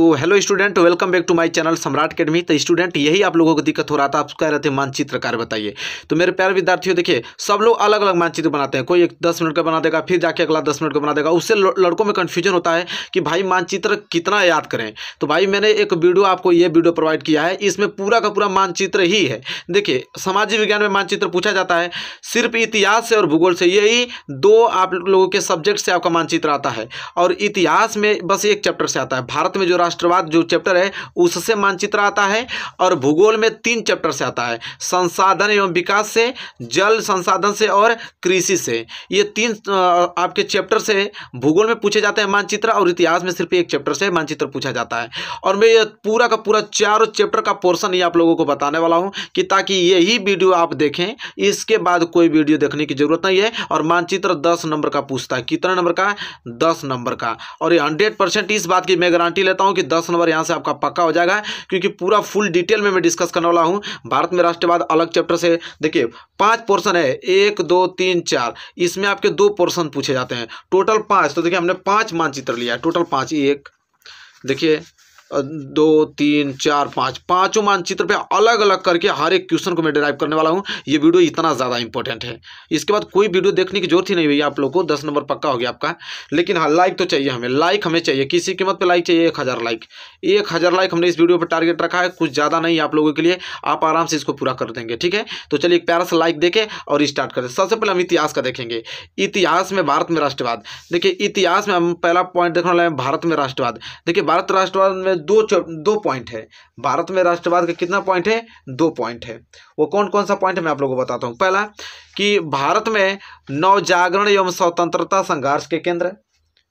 तो hello student welcome back to my channel Samrat academy तो student यही आप लोगों को दिक्कत हो रहा था आप कह रहे थे मानचित्र कार्य बताइए तो मेरे प्यारे विद्यार्थियों देखिए सब लोग अलग अलग मानचित्र बनाते हैं कोई एक दस मिनट का बना देगा फिर जाके अगला दस मिनट का बना देगा उससे लड़कों में कन्फ्यूजन होता है कि भाई मानचित्र कितना याद करें तो भाई मैंने एक वीडियो आपको ये वीडियो प्रोवाइड किया है इसमें पूरा का पूरा मानचित्र ही है देखिए सामाजिक विज्ञान में मानचित्र पूछा जाता है सिर्फ इतिहास से और भूगोल से यही दो आप लोगों के सब्जेक्ट से आपका मानचित्र आता है और इतिहास में बस एक चैप्टर से आता है भारत में जो राष्ट्रवाद जो चैप्टर है उससे मानचित्र आता है और भूगोल में तीन चैप्टर से आता है संसाधन एवं विकास से जल संसाधन से और कृषि से ये तीन आपके चैप्टर से भूगोल में पूछे जाते हैं मानचित्र और इतिहास में सिर्फ एक चैप्टर से मानचित्र पूछा जाता है और मैं ये पूरा का पूरा चारों चैप्टर का पोर्सन ही आप लोगों को बताने वाला हूँ कि ताकि यही वीडियो आप देखें इसके बाद कोई वीडियो देखने की जरूरत नहीं है और मानचित्र दस नंबर का पूछता है कितना नंबर का दस नंबर का और ये हंड्रेड इस बात की मैं गारंटी लेता हूँ कि दस नंबर यहाँ से आपका पक्का हो जाएगा क्योंकि पूरा फुल डिटेल में मैं डिस्कस करने वाला हूँ भारत में राष्ट्रवाद अलग चैप्टर से देखिए पाँच पोर्सन है एक दो तीन चार इसमें आपके दो पोर्सन पूछे जाते हैं टोटल पाँच तो देखिए हमने पाँच मानचित्र लिया टोटल पाँच एक देखिए दो तीन चार पाँच पाँचों मानचित्र पे अलग अलग करके हर एक क्वेश्चन को मैं डिराइव करने वाला हूँ ये वीडियो इतना ज़्यादा इंपॉर्टेंट है इसके बाद कोई वीडियो देखने की जरूरत ही नहीं हुई आप लोग को दस नंबर पक्का हो गया आपका लेकिन हाँ लाइक तो चाहिए हमें लाइक हमें चाहिए किसी कीमत पर लाइक चाहिए एक हज़ार लाइक एक हज़ार लाइक हमने इस वीडियो पर टारगेट रखा है कुछ ज़्यादा नहीं आप लोगों के लिए आप आराम से इसको पूरा कर देंगे ठीक है तो चलिए एक प्यारा सा लाइक देखें और स्टार्ट करें सबसे पहले हम इतिहास का देखेंगे इतिहास में भारत में राष्ट्रवाद देखिए इतिहास में हम पहला पॉइंट देखने वाला है भारत में राष्ट्रवाद देखिए भारत राष्ट्रवाद में दो दो पॉइंट है भारत में राष्ट्रवाद का कितना पॉइंट है दो पॉइंट है वो कौन कौन सा पॉइंट है मैं आप लोगों को बताता हूँ पहला कि भारत में नवजागरण एवं स्वतंत्रता संघर्ष के केंद्र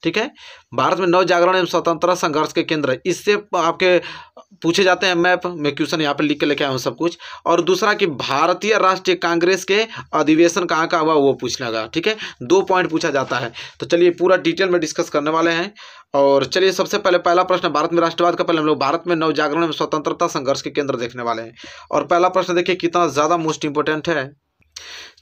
ठीक है भारत में नव जागरण एवं स्वतंत्रता संघर्ष के केंद्र इससे आपके पूछे जाते हैं मैप मैं क्वेश्चन यहाँ पे लिख के लेके आया हूँ सब कुछ और दूसरा कि भारतीय राष्ट्रीय कांग्रेस के अधिवेशन कहाँ का हुआ वो पूछने का ठीक है दो पॉइंट पूछा जाता है तो चलिए पूरा डिटेल में डिस्कस करने वाले हैं और चलिए सबसे पहले पहला प्रश्न भारत में राष्ट्रवाद का पहले हम लोग भारत में नव जागरण एवं स्वतंत्रता संघर्ष के केंद्र देखने वाले हैं और पहला प्रश्न देखिए कितना ज़्यादा मोस्ट इंपॉर्टेंट है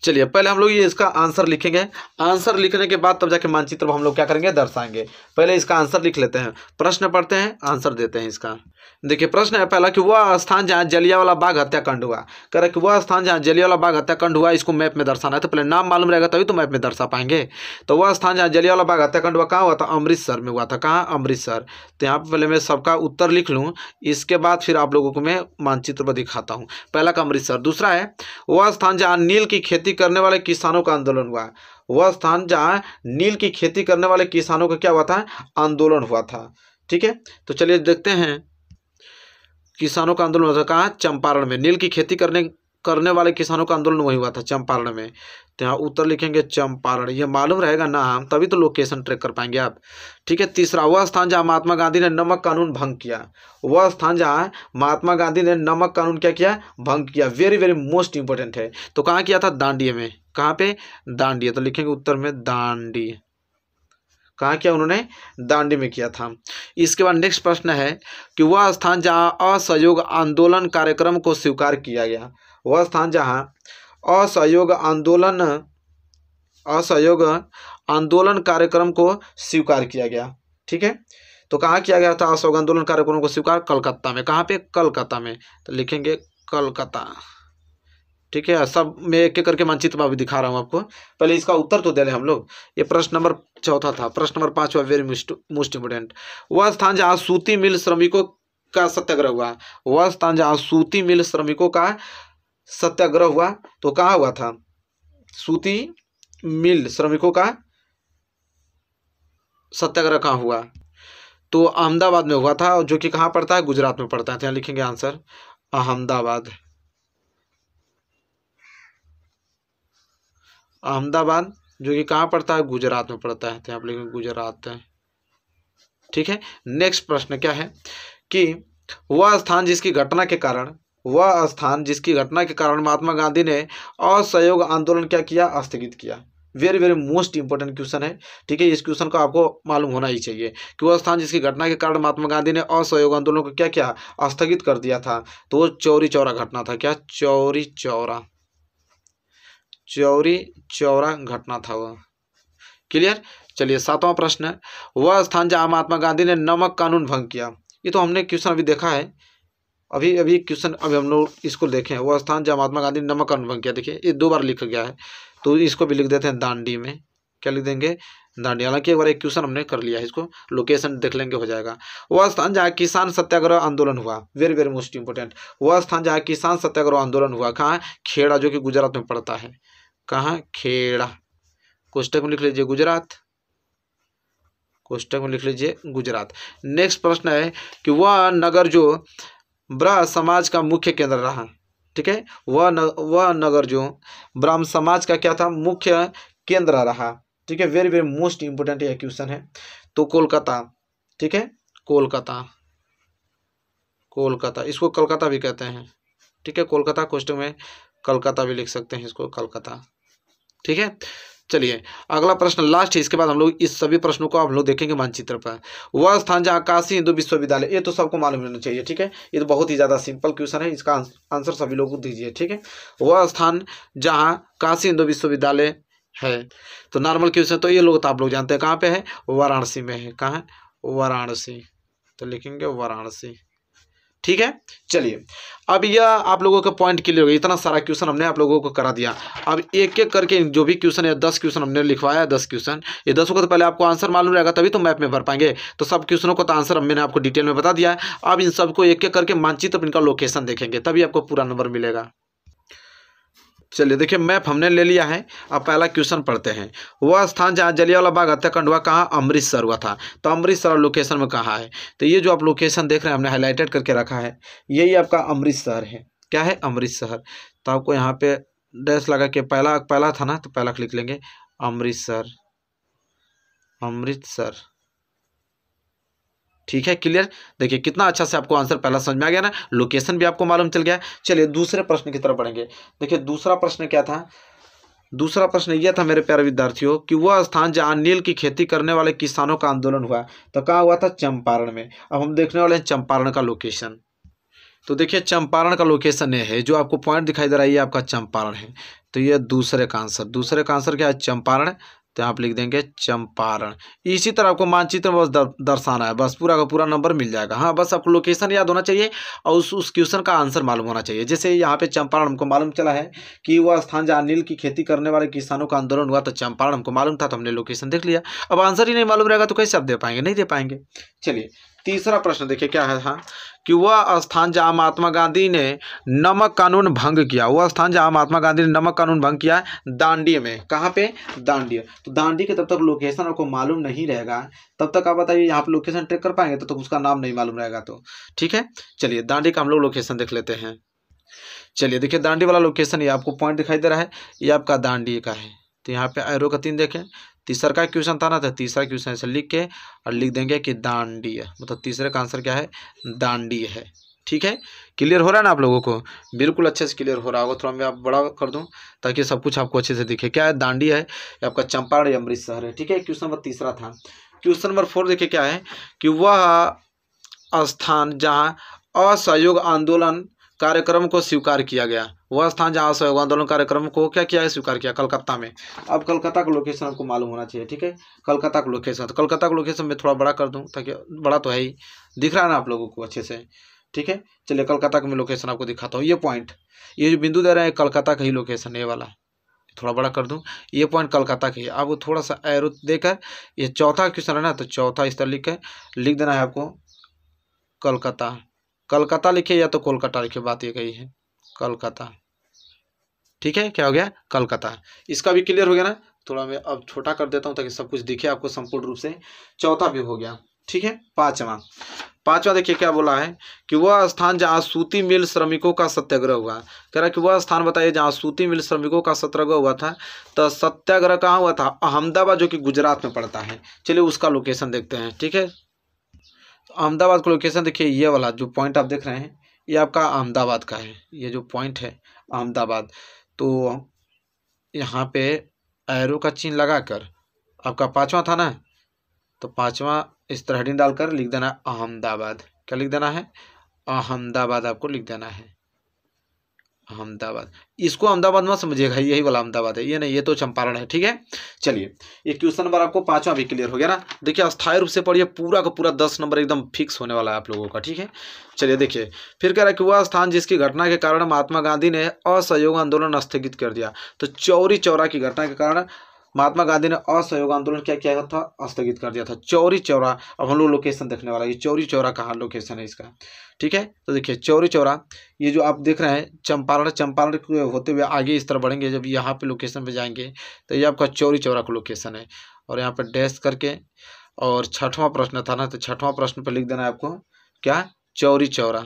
चलिए पहले हम लोग ये इसका आंसर लिखेंगे आंसर लिखने के बाद तब जाके मानचित्र हम लोग क्या करेंगे दर्शाएंगे पहले इसका आंसर लिख लेते हैं प्रश्न पढ़ते हैं आंसर देते हैं इसका देखिए प्रश्न है पहला कि वह स्थान जहाँ जलियावाला बाघ हत्याकांड हुआ कह रहा कि वह स्थान जहाँ जलियावाला बाघ हत्याकांड हुआ इसको मैप में दर्शाना है तो पहले नाम मालूम रहेगा तभी तो मैप में दर्शा पाएंगे तो वह स्थान जहाँ जलियावाला बाघ हत्याकांड हुआ कहाँ हुआ था अमृतसर में हुआ था कहाँ अमृतसर तो यहाँ पर पहले मैं सबका उत्तर लिख लूँ इसके बाद फिर आप लोगों को मैं मानचित्र पर दिखाता हूँ पहला का अमृतसर दूसरा है वह स्थान जहाँ नील की खेती खेती करने वाले किसानों का आंदोलन हुआ वह स्थान जहाँ नील की खेती करने वाले किसानों का क्या हुआ था आंदोलन हुआ था ठीक है तो चलिए देखते हैं किसानों का आंदोलन हुआ कहाँ चंपारण में नील की खेती करने करने वाले किसानों का आंदोलन वही हुआ था चंपारण में तो यहाँ उत्तर लिखेंगे चंपारण ये मालूम रहेगा ना हम तभी तो लोकेशन ट्रैक कर पाएंगे आप ठीक है तीसरा वह स्थान जहाँ महात्मा गांधी ने नमक कानून भंग किया वह स्थान जहाँ महात्मा गांधी ने नमक कानून क्या किया भंग किया वेरी वेरी मोस्ट इंपॉर्टेंट है तो कहाँ किया था दांडिया में कहाँ पे दांडिया तो लिखेंगे उत्तर में दांडी कहाँ किया उन्होंने दांडी में किया था इसके बाद नेक्स्ट प्रश्न है कि वह स्थान जहाँ असहयोग आंदोलन कार्यक्रम को स्वीकार किया गया वह स्थान जहाँ असहयोग आंदोलन असहयोग आंदोलन कार्यक्रम को स्वीकार किया गया ठीक है तो कहाँ किया गया था असहयोग आंदोलन कार्यक्रम को स्वीकार कलकत्ता में कहाँ पे कलकत्ता में तो लिखेंगे कलकत्ता ठीक है सब मैं एक एक करके मानचित्र में अभी दिखा रहा हूँ आपको पहले इसका उत्तर तो दे रहे हम लोग ये प्रश्न नंबर चौथा था प्रश्न नंबर पाँचवा वेरी मोस्ट इम्पोर्टेंट वह स्थान जहाँ सूती मिल श्रमिकों का सत्याग्रह हुआ वह स्थान जहाँ सूती मिल श्रमिकों का सत्याग्रह हुआ तो कहा हुआ था सूती मिल श्रमिकों का सत्याग्रह कहाँ हुआ तो अहमदाबाद में हुआ था जो कि कहाँ पड़ता है गुजरात में पड़ता है तो यहाँ लिखेंगे आंसर अहमदाबाद अहमदाबाद जो कि कहाँ पड़ता है गुजरात में पड़ता है तो लिखेंगे गुजरात ठीक है नेक्स्ट प्रश्न क्या है कि वह स्थान जिसकी घटना के कारण वह स्थान जिसकी घटना के कारण महात्मा गांधी ने असहयोग आंदोलन क्या किया स्थगित किया very very most important question है ठीक है इस क्वेश्चन को आपको मालूम होना ही चाहिए कि वह स्थान जिसकी घटना के कारण महात्मा गांधी ने असहयोग आंदोलन को क्या क्या स्थगित कर दिया था तो वो चौरी चौरा घटना था क्या चौरी चौरा चौरी चौरा घटना था वह क्लियर चलिए सातवां प्रश्न है वह स्थान जहाँ महात्मा गांधी ने नमक कानून भंग किया ये तो हमने क्वेश्चन अभी देखा है अभी अभी क्वेश्चन अभी हम लोग इसको देखें वो स्थान जहाँ महात्मा गांधी ने नमक अनुभव किया देखिए ये दो बार लिखा गया है तो इसको भी लिख देते हैं दांडी में क्या लिख देंगे दांडी हालांकि एक बार एक क्वेश्चन हमने कर लिया है इसको लोकेशन देख लेंगे हो जाएगा वह स्थान जहाँ किसान सत्याग्रह आंदोलन हुआ वेरी वेरी मोस्ट इंपोर्टेंट वह स्थान जहाँ किसान सत्याग्रह आंदोलन हुआ कहाँ खेड़ा जो कि गुजरात में पड़ता है कहाँ खेड़ा कोष्टक में लिख लीजिए गुजरात कोष्टक में लिख लीजिए गुजरात नेक्स्ट प्रश्न है कि वह नगर जो ब्रह समाज का मुख्य केंद्र रहा ठीक है वह न वह नगर जो ब्रह्म समाज का क्या था मुख्य केंद्र रहा ठीक है वेरी वेरी मोस्ट इंपोर्टेंट यह क्वेश्चन है तो कोलकाता ठीक है कोलकाता कोलकाता इसको कलकत्ता भी कहते हैं ठीक है कोलकाता क्वेश्चन में कलकत्ता भी लिख सकते हैं इसको कलकत्ता ठीक है चलिए अगला प्रश्न लास्ट है इसके बाद हम लोग इस सभी प्रश्नों को हम लोग देखेंगे मानचित्र पर वह स्थान जहाँ काशी हिंदू विश्वविद्यालय ये तो सबको मालूम होना चाहिए ठीक है ये तो बहुत ही ज़्यादा सिंपल क्वेश्चन है इसका आंसर सभी लोग को दीजिए ठीक है वह स्थान जहाँ काशी हिंदू विश्वविद्यालय है तो नॉर्मल क्वेश्चन तो ये लोग तो आप लोग जानते हैं कहाँ पर है वाराणसी में है कहाँ वाराणसी तो लिखेंगे वाराणसी ठीक है चलिए अब यह आप लोगों का पॉइंट क्लियर हो गया इतना सारा क्वेश्चन हमने आप लोगों को करा दिया अब एक एक करके जो भी क्वेश्चन है दस क्वेश्चन हमने लिखवाया है दस क्वेश्चन ये दसों का तो पहले आपको आंसर मालूम रहेगा तभी तो मैप में भर पाएंगे तो सब क्वेश्चनों का तो आंसर मैंने आपको डिटेल में बता दिया है अब इन सबको एक एक करके मानचित्र इनका लोकेशन देखेंगे तभी आपको पूरा नंबर मिलेगा चलिए देखिए मैप हमने ले लिया है अब पहला क्वेश्चन पढ़ते हैं वह स्थान जहाँ जलियावाला बाग हत्याकांड हुआ कहाँ अमृतसर हुआ था तो अमृतसर लोकेशन में कहाँ है तो ये जो आप लोकेशन देख रहे हैं हमने हाईलाइटेड करके रखा है यही आपका अमृतसर है क्या है अमृतसर तो आपको यहाँ पे डैस लगा के पहला पहला था ना तो पहला लिख लेंगे अमृतसर अमृतसर ठीक है क्लियर देखिए कितना अच्छा से आपको आंसर पहला समझ में आ गया ना लोकेशन भी आपको मालूम चल गया चलिए दूसरे प्रश्न की तरफ बढ़ेंगे देखिए दूसरा प्रश्न क्या था दूसरा प्रश्न यह था मेरे प्यारे विद्यार्थियों कि वह स्थान जहाँ नील की खेती करने वाले किसानों का आंदोलन हुआ तो कहाँ हुआ था चंपारण में अब हम देखने वाले हैं चंपारण का लोकेशन तो देखिए चंपारण का लोकेशन ये है जो आपको पॉइंट दिखाई दे रहा है ये आपका चंपारण है तो ये दूसरे का आंसर दूसरे का आंसर क्या है चंपारण तो यहाँ पर लिख देंगे चंपारण इसी तरह आपको मानचित्र में बस दर्शाना है बस पूरा का पूरा नंबर मिल जाएगा हाँ बस आपको लोकेशन याद होना चाहिए और उस उस क्वेश्चन का आंसर मालूम होना चाहिए जैसे यहाँ पे चंपारण हमको मालूम चला है कि वह स्थान जहाँ नील की खेती करने वाले किसानों का आंदोलन हुआ तो चंपारण हमको मालूम था तो हमने लोकेशन देख लिया अब आंसर ही नहीं मालूम रहेगा तो कैसे आप दे पाएंगे नहीं दे पाएंगे चलिए तीसरा प्रश्न देखिए क्या है था कि वह स्थान जहाँ महात्मा गांधी ने नमक कानून भंग किया वह स्थान जहाँ महात्मा गांधी ने नमक कानून भंग किया दांडी में कहाँ पे दांडी तो दांडी के तब तक लोकेशन आपको मालूम नहीं रहेगा तब तक आप बताइए यहाँ पर लोकेशन ट्रेक कर पाएंगे तो तक तो उसका नाम नहीं मालूम रहेगा तो ठीक है चलिए दांडी का हम लोग लोकेशन देख लेते हैं चलिए देखिए दांडी वाला लोकेशन ये आपको पॉइंट दिखाई दे रहा है ये आपका दांडी का है तो यहाँ पे एरो का तीन देखें तीसरा का क्वेश्चन था ना तो तीसरा क्वेश्चन ऐसे लिख के और लिख देंगे कि दांडीय मतलब तीसरे का आंसर क्या है दांडी है ठीक है क्लियर हो रहा है ना आप लोगों को बिल्कुल अच्छे से क्लियर हो रहा होगा थोड़ा मैं आप बड़ा कर दूं ताकि सब कुछ आपको अच्छे से दिखे क्या है दांडी है आपका चंपारण अमृतसर है ठीक है क्वेश्चन नंबर तीसरा था क्वेश्चन नंबर फोर देखिए क्या है कि वह स्थान जहाँ असहयोग आंदोलन कार्यक्रम को स्वीकार किया गया वह स्थान जहाँ सहयोग आंदोलन कार्यक्रम को क्या किया है स्वीकार किया कलकत्ता में अब कलकत्ता का लोकेशन आपको मालूम होना चाहिए ठीक है कलकत्ता का लोकेशन तो कलकत्ता का लोकेशन मैं थोड़ा बड़ा कर दूँ ताकि बड़ा तो है ही दिख रहा है ना आप लोगों को अच्छे से ठीक है चलिए कलकत्ता का मैं लोकेशन आपको दिखाता हूँ ये पॉइंट ये जो बिंदु दे रहे हैं कलकत्ता का ही लोकेशन ये वाला थोड़ा बड़ा कर दूँ ये पॉइंट कलकत्ता का है अब थोड़ा सा एरो देकर ये चौथा क्वेश्चन है ना तो चौथा इस तरह लिख लिख देना है आपको कलकत्ता कलकत्ता लिखे या तो कोलकाता लिखे बात ये कही है कलकत्ता ठीक है क्या हो गया कलकत्ता इसका भी क्लियर हो गया ना थोड़ा मैं अब छोटा कर देता हूँ ताकि सब कुछ दिखे आपको संपूर्ण रूप से चौथा भी हो गया ठीक है पांचवा पांचवा देखिए क्या बोला है कि वह स्थान जहाँ सूती मिल श्रमिकों का सत्याग्रह हुआ कह रहा कि वह स्थान बताइए जहाँ सूती मिल श्रमिकों का सत्याग्रह हुआ था तो सत्याग्रह कहाँ हुआ था अहमदाबाद जो कि गुजरात में पड़ता है चलिए उसका लोकेशन देखते हैं ठीक है अहमदाबाद का लोकेशन देखिए ये वाला जो पॉइंट आप देख रहे हैं ये आपका अहमदाबाद का है ये जो पॉइंट है अहमदाबाद तो यहाँ पे एरो का चिन्ह लगाकर आपका पाँचवा था ना तो पाँचवा इस तरह हेडिंग डालकर लिख देना अहमदाबाद क्या लिख देना है अहमदाबाद आपको लिख देना है अहमदाबाद इसको अहमदाबाद मत समझिएगा यही वाला अहमदाबाद है ये नहीं ये तो चंपारण है ठीक है चलिए ये क्वेश्चन नंबर आपको पांचवा भी क्लियर हो गया ना देखिए अस्थायी रूप से पढ़िए पूरा का पूरा दस नंबर एकदम फिक्स होने वाला है आप लोगों का ठीक है चलिए देखिए फिर कह रहा है कि वह स्थान जिसकी घटना के कारण महात्मा गांधी ने असहयोग आंदोलन स्थगित कर दिया तो चौरी चौरा की घटना के कारण महात्मा गांधी ने असहयोग आंदोलन क्या किया था स्थगित कर दिया था चौरी चौरा अब हम लोग लोकेशन देखने वाला ये चौरी चौरा कहाँ लोकेशन है इसका ठीक है तो देखिए चौरी चौरा ये जो आप देख रहे हैं चंपारण चंपारण होते हुए आगे इस तरह बढ़ेंगे जब यहाँ पे लोकेशन पे जाएंगे तो ये आपका चौरी चौरा का लोकेशन है और यहाँ पर डैश करके और छठवां प्रश्न था ना तो छठवां प्रश्न पर लिख देना है आपको क्या चौरी चौरा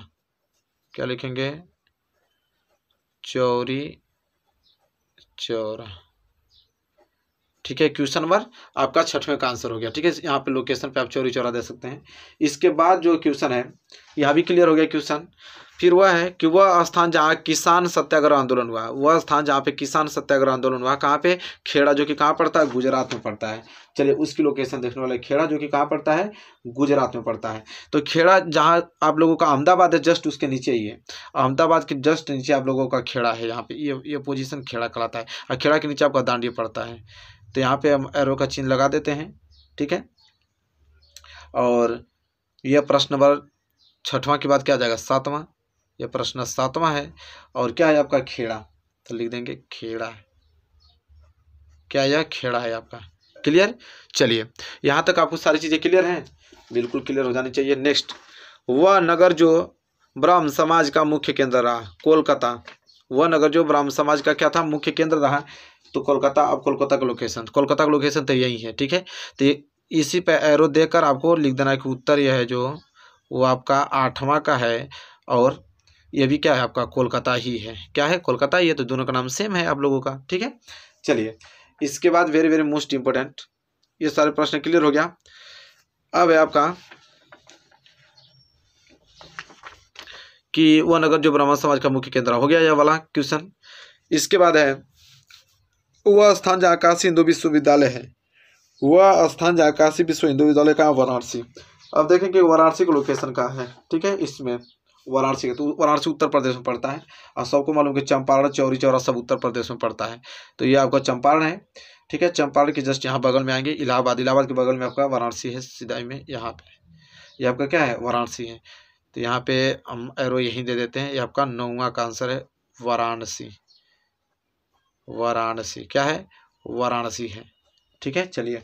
क्या लिखेंगे चौरी चौरा ठीक है क्वेश्चन नंबर आपका छठवें का आंसर हो गया ठीक है यहाँ पे लोकेशन पे आप चोरी चौरा दे सकते हैं इसके बाद जो क्वेश्चन है यहाँ भी क्लियर हो गया क्वेश्चन फिर वह है कि वह स्थान जहाँ किसान सत्याग्रह आंदोलन हुआ वह स्थान जहाँ पे किसान सत्याग्रह आंदोलन हुआ कहाँ पे खेड़ा जो कि कहाँ पड़ता है गुजरात में पड़ता है चलिए उसकी लोकेशन देखने वाले खेड़ा जो कि कहाँ पड़ता है गुजरात में पड़ता है तो खेड़ा जहाँ आप लोगों का अहमदाबाद है जस्ट उसके नीचे ही है अहमदाबाद के जस्ट नीचे आप लोगों का खेड़ा है यहाँ पे ये ये पोजिशन खेड़ा कराता है और खेड़ा के नीचे आपका दांडी पड़ता है तो यहाँ पे हम एरो का चिन्ह लगा देते हैं ठीक है और यह प्रश्न नंबर छठवां के बाद क्या आ जाएगा सातवां यह प्रश्न सातवां है और क्या है आपका खेड़ा तो लिख देंगे खेड़ा क्या यह खेड़ा है आपका क्लियर चलिए यहाँ तक आपको सारी चीज़ें क्लियर हैं बिल्कुल क्लियर हो जानी चाहिए नेक्स्ट वह नगर जो ब्राह्म समाज का मुख्य केंद्र रहा कोलकाता वह नगर जो ब्राह्म समाज का क्या था मुख्य केंद्र रहा तो कोलकाता अब कोलकाता का लोकेशन कोलकाता का लोकेशन तो यही है ठीक है तो इसी पे एरो देकर आपको लिख देना है कि उत्तर यह है जो वो आपका आठवां का है और ये भी क्या है आपका कोलकाता ही है क्या है कोलकाता ही है तो दोनों का नाम सेम है आप लोगों का ठीक है चलिए इसके बाद वेरी वेरी मोस्ट इम्पोर्टेंट ये सारे प्रश्न क्लियर हो गया अब है आपका कि वह नगर जो ब्राह्मण समाज का मुख्य केंद्र हो गया यह वाला क्वेश्चन इसके बाद है वह स्थान जहाँ काशी हिंदू विश्वविद्यालय है वह स्थान जहाँ काशी विश्व हिंदू विद्यालय कहाँ वाराणसी अब देखें कि वाराणसी का लोकेशन कहाँ है ठीक है इसमें वाराणसी का तो वाराणसी उत्तर प्रदेश में पड़ता है और सबको मालूम कि चंपारण चौरी चौरा सब उत्तर प्रदेश में पड़ता है तो ये आपका चंपारण है ठीक है चंपारण के जस्ट यहाँ बगल में आएंगे इलाहाबाद इलाहाबाद के बगल में आपका वाराणसी है सिदाई में यहाँ पे ये आपका क्या है वाराणसी है तो यहाँ पे हम एरो यहीं दे देते हैं ये आपका नौवा का आंसर है वाराणसी वाराणसी क्या है वाराणसी है ठीक है चलिए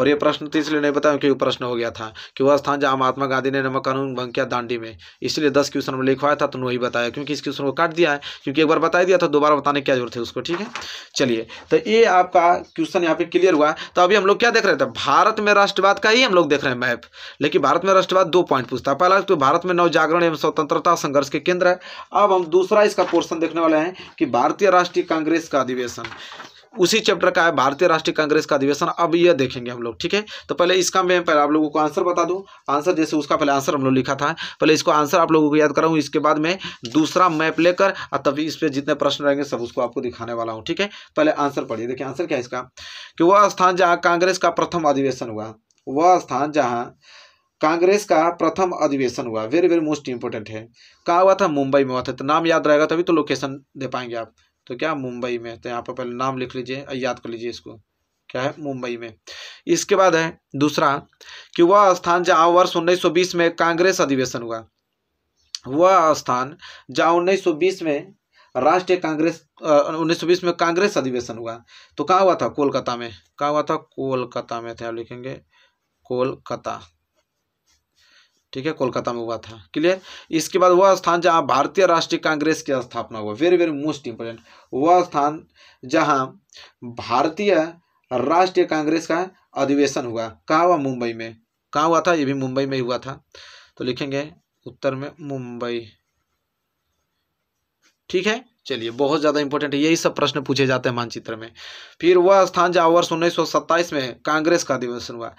और ये प्रश्न तो इसलिए नहीं बताया क्योंकि प्रश्न हो गया था कि वह स्थान जहाँ महात्मा गांधी ने नमक कानून भंग किया दांडी में इसलिए दस क्वेश्चन में लिखवाया था तो वही बताया क्योंकि इस क्वेश्चन को काट दिया है क्योंकि एक बार बताया दिया था दोबारा बताने की क्या जरूरत है उसको ठीक है चलिए तो ये आपका क्वेश्चन यहाँ पे क्लियर हुआ तो अभी हम लोग क्या देख रहे थे भारत में राष्ट्रवाद का ही हम लोग देख रहे हैं मैप लेकिन भारत में राष्ट्रवाद दो पॉइंट पूछता है पहला तो भारत में नवजागरण एवं स्वतंत्रता संघर्ष के केंद्र है अब हम दूसरा इसका पोर्सन देखने वाले हैं कि भारतीय राष्ट्रीय कांग्रेस का अधिवेशन उसी चैप्टर का है भारतीय राष्ट्रीय कांग्रेस का अधिवेशन अब यह देखेंगे हम लोग ठीक है तो पहले इसका मैं पहले आप लोगों को आंसर बता दूं आंसर जैसे उसका पहले आंसर हम लोग लिखा था पहले इसको आंसर आप लोगों को याद कराऊँ इसके बाद मैं दूसरा मैप लेकर और तभी इस पर जितने प्रश्न रहेंगे सब उसको आपको दिखाने वाला हूँ ठीक है पहले आंसर पढ़िए देखिए आंसर क्या है इसका कि वह स्थान जहाँ कांग्रेस का प्रथम अधिवेशन हुआ वह स्थान जहाँ कांग्रेस का प्रथम अधिवेशन हुआ वेरी वेरी मोस्ट इंपोर्टेंट है कहाँ हुआ था मुंबई में हुआ था तो नाम याद रहेगा तभी तो लोकेशन दे पाएंगे आप तो क्या मुंबई में तो यहाँ पर पहले नाम लिख लीजिए याद कर लीजिए इसको क्या है मुंबई में इसके बाद है दूसरा कि वह स्थान जहाँ वर्ष 1920 में कांग्रेस अधिवेशन हुआ वह स्थान जहाँ 1920 में राष्ट्रीय कांग्रेस उन्नीस में कांग्रेस अधिवेशन हुआ तो कहाँ हुआ था कोलकाता में कहाँ हुआ था कोलकाता में थे लिखेंगे कोलकाता ठीक है कोलकाता में हुआ था क्लियर इसके बाद वह स्थान जहां भारतीय राष्ट्रीय कांग्रेस की स्थापना हुआ वेरी वेरी मोस्ट इंपोर्टेंट वह स्थान जहां भारतीय राष्ट्रीय कांग्रेस का अधिवेशन हुआ कहाँ हुआ मुंबई में कहाँ हुआ था ये भी मुंबई में हुआ था तो लिखेंगे उत्तर में मुंबई ठीक है चलिए बहुत ज़्यादा इंपॉर्टेंट है यही सब प्रश्न पूछे जाते हैं मानचित्र में फिर वह स्थान जहाँ वर्ष उन्नीस में कांग्रेस का अधिवेशन हुआ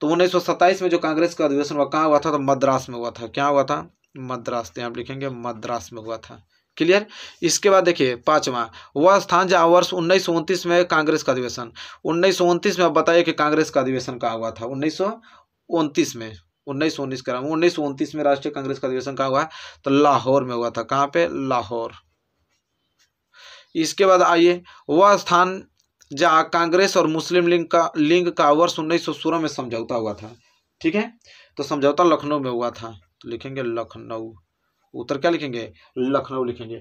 तो उन्नीस में जो कांग्रेस का अधिवेशन हुआ कहाँ हुआ था तो मद्रास में हुआ था क्या हुआ था मद्रास तो यहाँ लिखेंगे मद्रास में हुआ था क्लियर इसके बाद देखिए पांचवा वह स्थान जहाँ वर्ष उन्नीस में कांग्रेस का अधिवेशन उन्नीस में आप बताइए कि कांग्रेस का अधिवेशन कहाँ हुआ था उन्नीस में उन्नीस उन्नीस का उन्नीस उन्तीस में राष्ट्रीय कांग्रेस का अधिवेशन कहाँ हुआ तो लाहौर में हुआ था कहाँ पे लाहौर इसके बाद आइए वह स्थान जहाँ कांग्रेस और मुस्लिम लीग का लीग का वर्ष उन्नीस सौ में समझौता हुआ था ठीक है तो समझौता लखनऊ में हुआ था तो लिखेंगे लखनऊ उत्तर क्या लिखेंगे लखनऊ लिखेंगे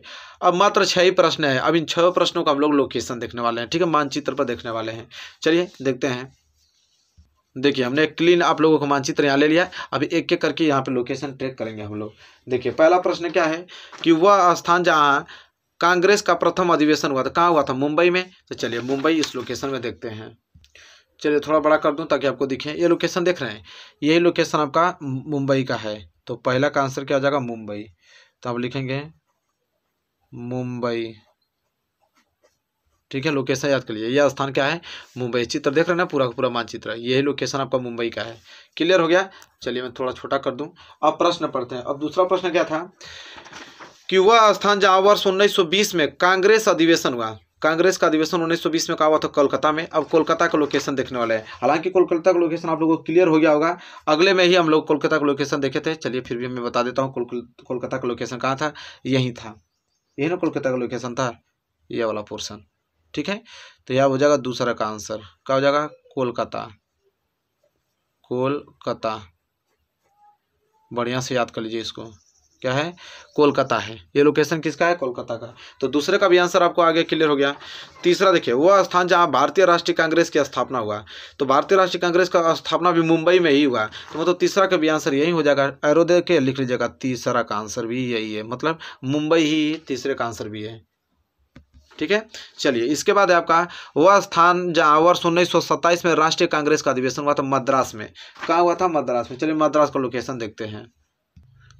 अब मात्र छह ही प्रश्न है अब इन छह प्रश्नों का हम लोग लोकेशन देखने वाले हैं ठीक है मानचित्र पर देखने वाले हैं चलिए देखते हैं देखिए हमने क्लीन आप लोगों को मानचित्र यहाँ ले लिया अभी एक एक करके यहाँ पे लोकेशन ट्रैक करेंगे हम लोग देखिए पहला प्रश्न क्या है कि वह स्थान जहाँ कांग्रेस का प्रथम अधिवेशन हुआ था कहाँ हुआ था मुंबई में तो चलिए मुंबई इस लोकेशन में देखते हैं चलिए थोड़ा बड़ा कर दूं ताकि आपको दिखे ये लोकेशन देख रहे हैं यही लोकेशन आपका मुंबई का है तो पहला का आंसर क्या हो जाएगा मुंबई तो आप लिखेंगे मुंबई ठीक है लोकेशन याद कर लिए यह स्थान क्या है मुंबई चित्र देख रहे हैं ना पूरा पूरा मानचित्र यही लोकेशन आपका मुंबई का है क्लियर हो गया चलिए मैं थोड़ा छोटा कर दूं अब प्रश्न पढ़ते हैं अब दूसरा प्रश्न क्या था कि वह स्थान जहाँ वर्ष बीस में कांग्रेस अधिवेशन हुआ कांग्रेस का अधिवेशन 1920 में कहा हुआ था कोलकाता में अब कोलकाता का लोकेशन देखने वाले हैं हालांकि कोलकाता का लोकेशन आप लोगों को क्लियर हो गया होगा अगले में ही हम लोग कोलकाता का लोकेशन देखे थे चलिए फिर भी मैं बता देता हूँ कोलकाता का लोकेशन कहाँ था यही था यही ना कोलकाता का लोकेशन था यह वाला पोर्सन ठीक है तो यह हो जाएगा दूसरा का आंसर क्या हो जाएगा कोलकाता कोलकाता बढ़िया से याद कर लीजिए इसको क्या है कोलकाता है ये लोकेशन किसका है कोलकाता का तो दूसरे का भी आंसर आपको आगे क्लियर हो गया तीसरा देखिए वह स्थान जहाँ भारतीय राष्ट्रीय कांग्रेस की स्थापना हुआ तो भारतीय राष्ट्रीय कांग्रेस का स्थापना भी मुंबई में ही हुआ तो मतलब तीसरा का भी आंसर यही हो जाएगा एरो के लिख लीजिएगा तीसरा का आंसर भी यही है मतलब मुंबई ही तीसरे का आंसर भी है ठीक है चलिए इसके बाद है आपका वह स्थान जहाँ वर्ष उन्नीस में राष्ट्रीय कांग्रेस का अधिवेशन हुआ था मद्रास में कहाँ हुआ था मद्रास में चलिए मद्रास का लोकेशन देखते हैं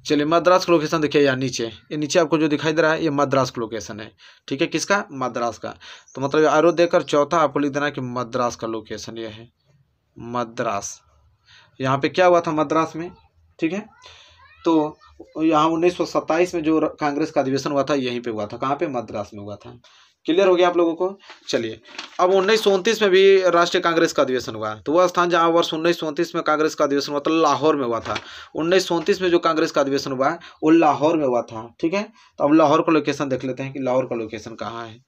चलिए मद्रास का लोकेशन देखिए यहाँ नीचे ये नीचे आपको जो दिखाई दे रहा है ये मद्रास का लोकेशन है ठीक है किसका मद्रास का तो मतलब आरो देकर चौथा आपको लिख देना है कि मद्रास का लोकेशन ये है मद्रास यहाँ पे क्या हुआ था मद्रास में ठीक है तो यहाँ उन्नीस में जो कांग्रेस का अधिवेशन हुआ था यहीं पर हुआ था कहाँ पर मद्रास में हुआ था क्लियर हो गया आप लोगों को चलिए अब उन्नीस में भी राष्ट्रीय कांग्रेस का अधिवेशन हुआ तो वह स्थान जहाँ वर्ष उन्नीस में कांग्रेस का अधिवेशन हुआ था लाहौर में हुआ था उन्नीस में जो कांग्रेस का अधिवेशन हुआ वो लाहौर में हुआ था ठीक है तो अब लाहौर का लोकेशन देख लेते हैं कि लाहौर का लोकेशन कहाँ है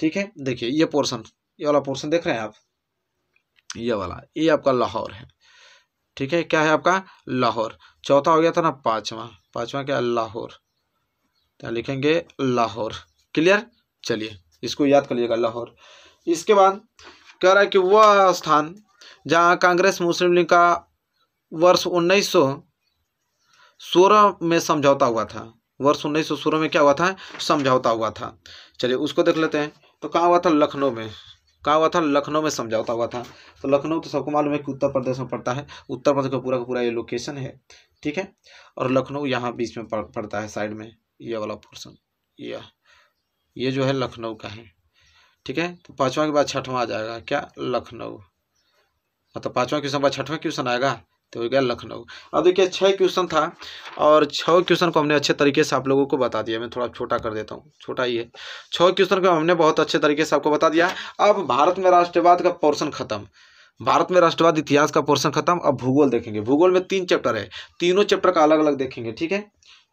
ठीक है देखिए ये पोर्सन ये वाला पोर्सन देख रहे हैं आप ये वाला ये आपका लाहौर है ठीक है क्या है आपका लाहौर चौथा हो गया था ना पाँचवा पाँचवा क्या लाहौर क्या लिखेंगे लाहौर क्लियर चलिए इसको याद कर लीजिएगा लाहौर इसके बाद कह रहा है कि वह स्थान जहाँ कांग्रेस मुस्लिम लीग का वर्ष उन्नीस सोलह में समझौता हुआ था वर्ष उन्नीस सौ सोलह में क्या हुआ था समझौता हुआ था चलिए उसको देख लेते हैं तो कहाँ हुआ था लखनऊ में कहाँ हुआ था लखनऊ में समझौता हुआ था तो लखनऊ तो सबको मालूम है कि उत्तर प्रदेश में पड़ता है उत्तर प्रदेश का पूरा का पूरा ये लोकेशन है ठीक है और लखनऊ यहाँ बीच में पड़ता है साइड में ये वाला पोर्सन यह ये जो है लखनऊ का है ठीक है तो पाँचवा के बाद छठवां आ जाएगा क्या लखनऊ मतलब हाँ, तो पाँचवा क्वेश्चन बाद छठवा क्वेश्चन आएगा तो हो गया लखनऊ अब देखिए छः क्वेश्चन था और छः क्वेश्चन को हमने अच्छे तरीके से आप लोगों को बता दिया मैं थोड़ा छोटा कर देता हूँ छोटा ही है छः क्वेश्चन को हमने बहुत अच्छे तरीके से आपको बता दिया अब भारत में राष्ट्रवाद का पोर्सन खत्म भारत में राष्ट्रवाद इतिहास का पोर्सन खत्म अब भूगोल देखेंगे भूगोल में तीन चैप्टर है तीनों चैप्टर का अलग अलग देखेंगे ठीक है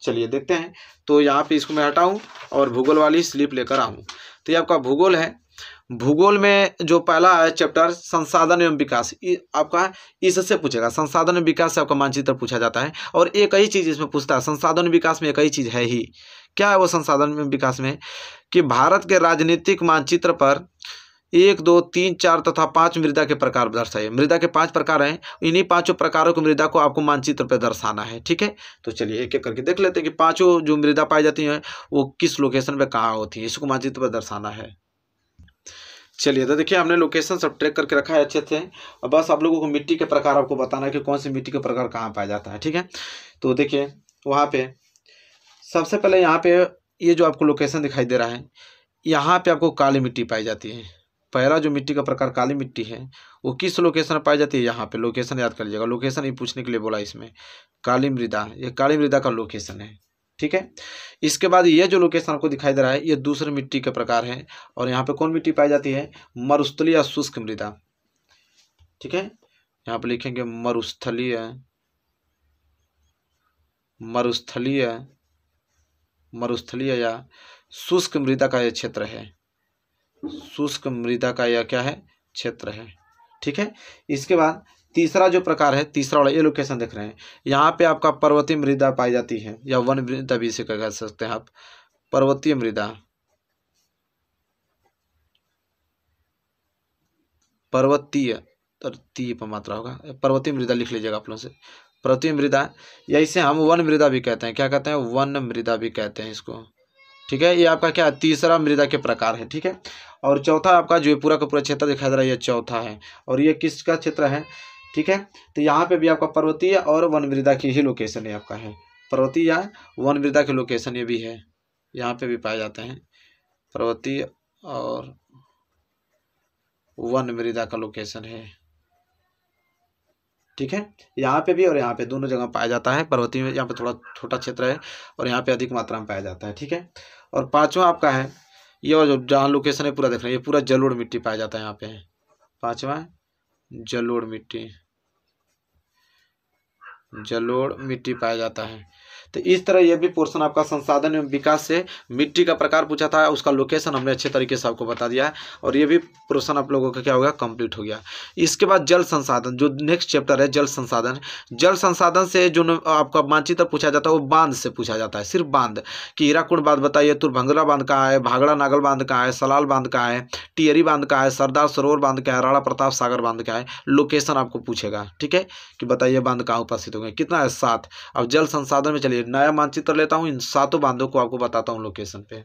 चलिए देखते हैं तो यहाँ पे इसको मैं हटाऊँ और भूगोल वाली स्लिप लेकर आऊँ तो ये आपका भूगोल है भूगोल में जो पहला है चैप्टर संसाधन एवं विकास आपका इससे पूछेगा संसाधन एवं विकास से आपका मानचित्र पूछा जाता है और एक ही चीज़ इसमें पूछता है संसाधन विकास में एक ही चीज़ है ही क्या है वो संसाधन विकास में कि भारत के राजनीतिक मानचित्र पर एक दो तीन चार तथा पाँच मृदा के प्रकार दर्शाइए मृदा के पांच प्रकार हैं इन्हीं पांचों प्रकारों की मृदा को आपको मानचित्र पर दर्शाना है ठीक है तो चलिए एक एक करके देख लेते हैं कि पांचों जो मृदा पाई जाती हैं वो किस लोकेशन पर कहाँ होती है इसको मानचित्र पर दर्शाना है चलिए तो देखिए हमने लोकेशन सब ट्रैक करके रखा है अच्छे से अब बस आप लोगों को मिट्टी के प्रकार आपको बताना है कि कौन सी मिट्टी के प्रकार कहाँ पाया जाता है ठीक है तो देखिए वहाँ पर सबसे पहले यहाँ पर ये जो आपको लोकेशन दिखाई दे रहा है यहाँ पर आपको काली मिट्टी पाई जाती है पहला जो मिट्टी का प्रकार काली मिट्टी है वो किस लोकेशन में पाई जाती है यहाँ पे लोकेशन याद कर लीजिएगा लोकेशन ये पूछने के लिए बोला इसमें काली मृदा ये काली मृदा का लोकेशन है ठीक है इसके बाद ये जो लोकेशन आपको दिखाई दे रहा है ये दूसरे मिट्टी का प्रकार है और यहाँ पे कौन मिट्टी पाई जाती है मरुस्थली या शुष्क मृदा ठीक है यहाँ पे लिखेंगे मरुस्थलीय मरुस्थलीय मरुस्थलीय या शुष्क मृदा का यह क्षेत्र है शुष्क मृदा का यह क्या है क्षेत्र है ठीक है इसके बाद तीसरा जो प्रकार है तीसरा वाला ये लोकेशन देख रहे हैं यहाँ पे आपका पर्वतीय मृदा पाई जाती है या वन मृदा भी इसे कह सकते हैं आप पर्वतीय मृदा पर्वतीय तीय पर मात्रा होगा पर्वतीय मृदा लिख लीजिएगा आप लोगों से पर्वतीय मृदा या इसे हम वन मृदा भी कहते हैं क्या कहते हैं वन मृदा भी कहते हैं इसको ठीक है ये आपका क्या तीसरा मृदा के प्रकार है ठीक है और चौथा आपका जो पूरा का पूरा क्षेत्र दिखाई दे रहा है यह चौथा है और ये किसका क्षेत्र है ठीक है तो यहाँ पे भी आपका पर्वतीय और वन मृदा की ही लोकेशन है आपका है पर्वतीय वन मृदा की लोकेशन ये भी है यहाँ पे भी पाए जाते हैं पर्वतीय और वन मृदा का लोकेशन है ठीक है यहाँ पे भी और यहाँ पे दोनों जगह पाया जाता है पर्वतीय में यहाँ पे थोड़ा छोटा क्षेत्र है और यहाँ पे अधिक मात्रा में पाया जाता है ठीक है और पाँचवा आपका है ये जो जहाँ लोकेशन है पूरा देख रहे हैं ये पूरा जलोड़ मिट्टी पाया जाता है यहाँ पे है पाँचवा जलोड़ मिट्टी जलोड़ मिट्टी पाया जाता है तो इस तरह यह भी पोर्सन आपका संसाधन एवं विकास से मिट्टी का प्रकार पूछा था उसका लोकेशन हमने अच्छे तरीके से आपको बता दिया है और ये भी पोर्सन आप लोगों का क्या हो गया कंप्लीट हो गया इसके बाद जल संसाधन जो नेक्स्ट चैप्टर है जल संसाधन जल संसाधन से जो आपका मानचित्र पूछा जाता है वो बांध से पूछा जाता है सिर्फ बांध कि हीराकुंड बांध बताइए तुरभंगरा बांध कहाँ है भागड़ा नागल बांध कहाँ है सलाल बांध कहाँ है टियरी बांध कहाँ है सरदार सरोवर बांध कहाँ है राणा प्रताप सागर बांध कहाँ है लोकेशन आपको पूछेगा ठीक है कि बताइए बांध कहाँ उपस्थित होंगे कितना है सात अब जल संसाधन में चलिए नया मानचित्र लेता हूँ इन सातों बांधों को आपको बताता हूँ लोकेशन पे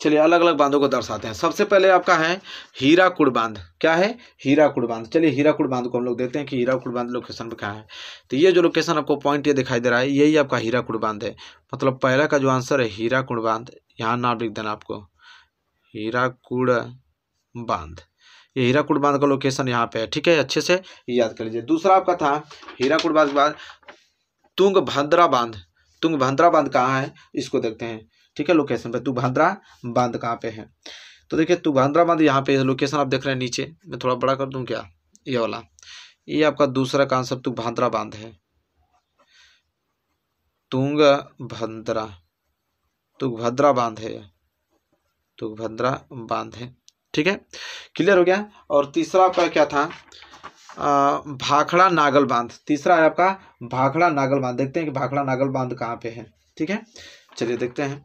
चलिए अलग अलग बांधों को दर्शाते हैं सबसे पहले आपका है हीराकुड़ बांध क्या है हीराकुड़ बांध चलिए हीराकुड़ बांध को हम लोग देखते हैं कि हीराकुड़ बांध लोकेशन पर क्या है तो ये जो लोकेशन आपको पॉइंट ये दिखाई दे रहा है यही आपका हीराकुड़ बांध है मतलब पहला का जो आंसर है हीराकुड़ बांध यहाँ नाम लिख देना आपको हीराकुड़ बांध ये हीराकुड़ बांध का लोकेशन यहाँ पे है ठीक है अच्छे से याद कर लीजिए दूसरा आपका था हीराकुड़ बांध के बाद तुंग भद्रा बांध तुंग भद्रा बांध कहाँ है इसको देखते हैं ठीक है लोकेशन पर तुंग भद्रा बांध कहाँ पे है तो देखिए तुंग भद्रा बांध यहाँ पे लोकेशन आप देख रहे हैं नीचे मैं थोड़ा बड़ा कर दूँ क्या ये वाला ये आपका दूसरा कॉन्सेप्ट भद्रा बांध है तुंग भद्रा तुंग भद्रा बांध है तुंग भद्रा बांध है ठीक है क्लियर हो गया और तीसरा आपका क्या था भाखड़ा नागल बांध तीसरा है आपका भाखड़ा नागल बांध देखते हैं कि भाखड़ा नागल बांध कहाँ पे है ठीक है चलिए देखते हैं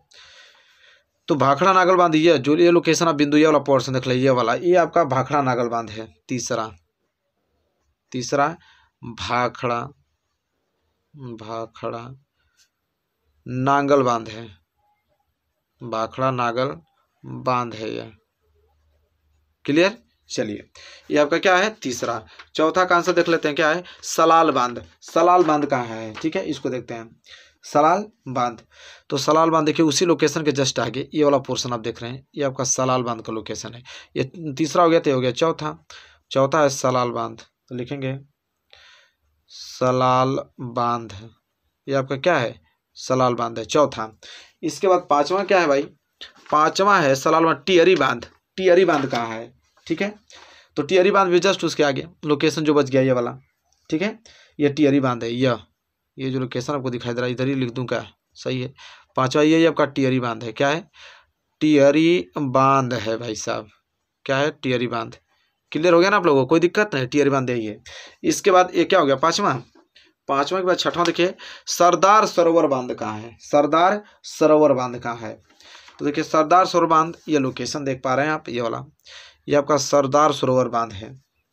तो भाखड़ा नागल बांध ये जो ये लोकेशन आप बिंदु ये वाला पोर्सन देख लीजिए वाला ये आपका भाखड़ा नागल बांध है तीसरा तीसरा भाखड़ा भाखड़ा नांगल बांध है भाखड़ा नागल बांध है यह क्लियर चलिए ये आपका क्या है तीसरा चौथा का आंसर देख लेते हैं क्या है सलाल बांध सलाल बांध कहाँ है ठीक है इसको देखते हैं सलाल बांध तो सलाल बांध देखिए उसी लोकेशन के जस्ट आगे ये वाला पोर्शन आप देख रहे हैं ये आपका सलाल बांध का लोकेशन है ये तीसरा हो गया तो हो गया चौथा चौथा है सलाल बांध तो लिखेंगे सलाल बांध ये आपका क्या है सलाल बांध है चौथा इसके बाद पांचवा क्या है भाई पांचवा है सलाल बांध टियरी बांध टियरी बांध कहाँ है ठीक है तो टियरी बांध भी जस्ट उसके आगे लोकेशन जो बच गया ये वाला ठीक है ये टियरी बांध है यह ये जो लोकेशन आपको दिखाई दे रहा है इधर ही लिख दूँ क्या सही है पाँचवा ये आपका टियरी बांध है क्या है टियरी बांध है भाई साहब क्या है टियरी बांध क्लियर हो गया ना आप लोगों को कोई दिक्कत नहीं टियरी बांध यही है इसके बाद ये क्या हो गया पाँचवा पाँचवा के बाद छठवां देखिए सरदार सरोवर बांध कहाँ है सरदार सरोवर बांध कहाँ है तो देखिए सरदार सरोवर बांध ये लोकेशन देख पा रहे हैं आप ये वाला ये आपका सरदार सरोवर बांध है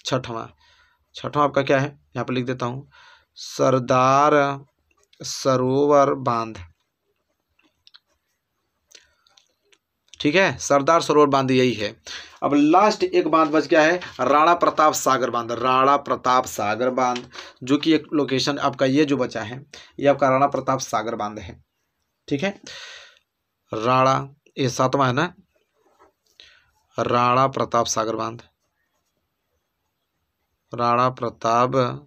छठवां छठवां आपका क्या है यहाँ पर लिख देता हूँ सरदार सरोवर बांध ठीक है सरदार सरोवर बांध यही है अब लास्ट एक बांध बच गया है राणा प्रताप सागर बांध राणा प्रताप सागर बांध जो कि एक लोकेशन आपका ये जो बचा है ये आपका राणा प्रताप सागर बांध है ठीक है राणा ये सातवां है ना राणा प्रताप सागर बांध राणा प्रताप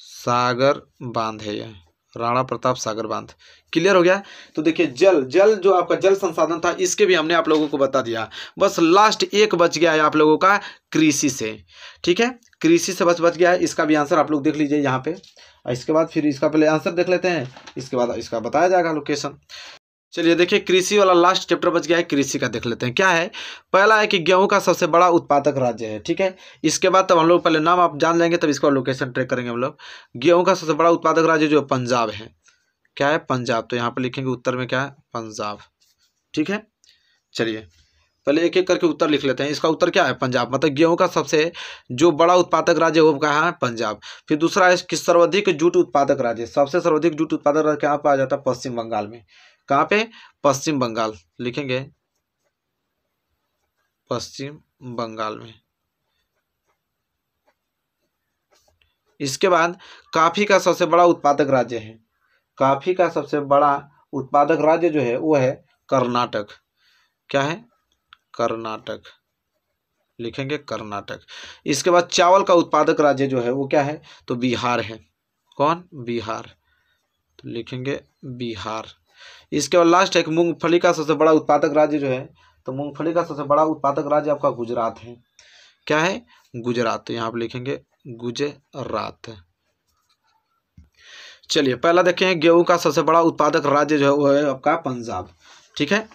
सागर बांध है यह राणा प्रताप सागर बांध क्लियर हो गया तो देखिए जल जल जो आपका जल संसाधन था इसके भी हमने आप लोगों को बता दिया बस लास्ट एक बच गया है आप लोगों का कृषि से ठीक है कृषि से बस बच गया है इसका भी आंसर आप लोग देख लीजिए यहाँ पे इसके बाद फिर इसका पहले आंसर देख लेते हैं इसके बाद इसका बताया जाएगा लोकेशन चलिए देखिए कृषि वाला लास्ट चैप्टर बच गया है कृषि का देख लेते हैं क्या है पहला है कि गेहूं का सबसे बड़ा उत्पादक राज्य है ठीक है इसके बाद तब हम लोग पहले नाम आप जान लेंगे तब इसका लोकेशन ट्रैक करेंगे हम लोग गेहूं का सबसे बड़ा उत्पादक राज्य जो पंजाब है क्या है पंजाब तो यहाँ पर लिखेंगे उत्तर में क्या है पंजाब ठीक है चलिए पहले एक एक करके उत्तर लिख लेते हैं इसका उत्तर क्या है पंजाब मतलब गेहूं का सबसे जो बड़ा उत्पादक राज्य वो कहाँ है पंजाब फिर दूसरा है कि सर्वाधिक जूट उत्पादक राज्य सबसे सर्वाधिक जूट उत्पादक राज्य कहाँ पर आ जाता है पश्चिम बंगाल में कहां पे पश्चिम बंगाल लिखेंगे पश्चिम बंगाल में इसके बाद काफ़ी का सबसे बड़ा उत्पादक राज्य है काफ़ी का सबसे बड़ा उत्पादक राज्य जो है वो है कर्नाटक क्या है कर्नाटक लिखेंगे कर्नाटक इसके बाद चावल का उत्पादक राज्य जो है वो क्या है तो बिहार है कौन बिहार तो लिखेंगे बिहार इसके बाद लास्ट है कि मूँगफली का सबसे बड़ा उत्पादक राज्य जो है तो मूँगफली का सबसे बड़ा उत्पादक राज्य आपका गुजरात है क्या है गुजरात तो यहाँ पर लिखेंगे गुजरात चलिए पहला देखें गेहूं का सबसे बड़ा उत्पादक राज्य जो है वो है आपका पंजाब ठीक है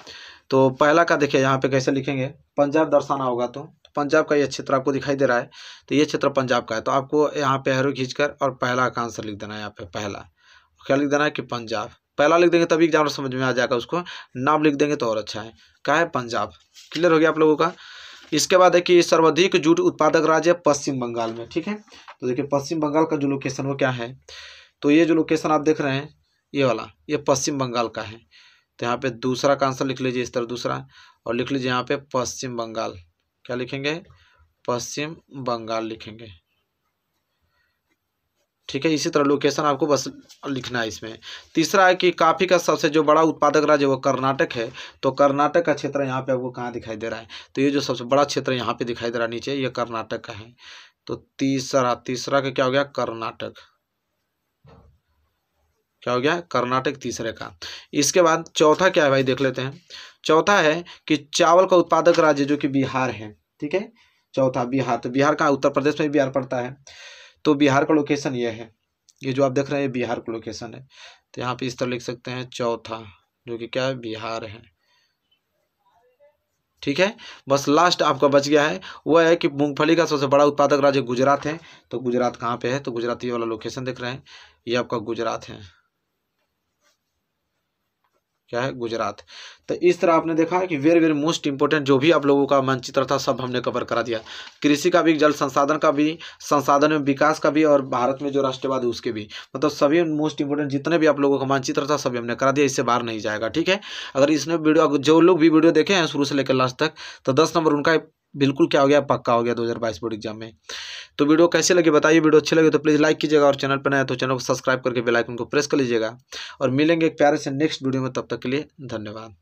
तो पहला का देखिए यहाँ पे कैसे लिखेंगे पंजाब दर्शाना होगा तो, तो पंजाब का ये क्षेत्र आपको दिखाई दे रहा है तो ये क्षेत्र पंजाब का है तो आपको यहाँ पे हैरो खींचकर और पहला का आंसर लिख देना है यहाँ पे पहला क्या लिख देना है कि पंजाब पहला लिख देंगे तभी एग्जाम समझ में आ जाएगा उसको नाम लिख देंगे तो और अच्छा है क्या है पंजाब क्लियर हो गया आप लोगों का इसके बाद है कि सर्वाधिक जूट उत्पादक राज्य है पश्चिम बंगाल में ठीक है तो देखिए पश्चिम बंगाल का जो लोकेशन वो क्या है तो ये जो लोकेशन आप देख रहे हैं ये वाला ये पश्चिम बंगाल का है तो यहाँ पे दूसरा का आंसर लिख लीजिए इस तरह दूसरा और लिख लीजिए यहाँ पे पश्चिम बंगाल क्या लिखेंगे पश्चिम बंगाल लिखेंगे ठीक है इसी तरह लोकेशन आपको बस लिखना है इसमें तीसरा है कि काफ़ी का सबसे जो बड़ा उत्पादक राज्य वो कर्नाटक है तो कर्नाटक का क्षेत्र यहाँ पे आपको कहाँ दिखाई दे रहा है तो ये जो सबसे बड़ा क्षेत्र यहाँ पे दिखाई दे रहा है नीचे ये कर्नाटक का है तो तीसरा तीसरा का क्या हो गया कर्नाटक क्या हो गया कर्नाटक तीसरे का इसके बाद चौथा क्या है भाई देख लेते हैं चौथा है कि चावल का उत्पादक राज्य जो कि बिहार है ठीक है चौथा बिहार तो बिहार कहाँ उत्तर प्रदेश में बिहार पड़ता है तो बिहार का लोकेशन ये है ये जो आप देख रहे हैं बिहार का लोकेशन है तो यहाँ पे इस तरह लिख सकते हैं चौथा जो कि क्या है बिहार है ठीक है बस लास्ट आपका बच गया है वह है कि मूंगफली का सबसे बड़ा उत्पादक राज्य गुजरात है तो गुजरात कहाँ पे है तो गुजरात ये वाला लोकेशन देख रहे हैं ये आपका गुजरात है क्या है गुजरात तो इस तरह आपने देखा कि वेरी वेरी मोस्ट इंपॉर्टेंट जो भी आप लोगों का मानचित्र था सब हमने कवर करा दिया कृषि का भी जल संसाधन का भी संसाधन में विकास का भी और भारत में जो राष्ट्रवाद उसके भी मतलब सभी मोस्ट इंपॉर्टेंट जितने भी आप लोगों का मानचित्र था सभी हमने करा दिया इससे बाहर नहीं जाएगा ठीक है अगर इसमें वीडियो जो लोग भी वीडियो देखे हैं शुरू से लेकर लास्ट तक तो दस नंबर उनका बिल्कुल क्या हो गया पक्का हो गया 2022 बोर्ड एग्जाम में तो वीडियो कैसे लगे बताइए वीडियो अच्छे लगे तो प्लीज़ लाइक कीजिएगा और चैनल पर नया तो चैनल को सब्सक्राइब करके बेल आइकन को प्रेस कर लीजिएगा और मिलेंगे एक प्यारे से नेक्स्ट वीडियो में तब तक के लिए धन्यवाद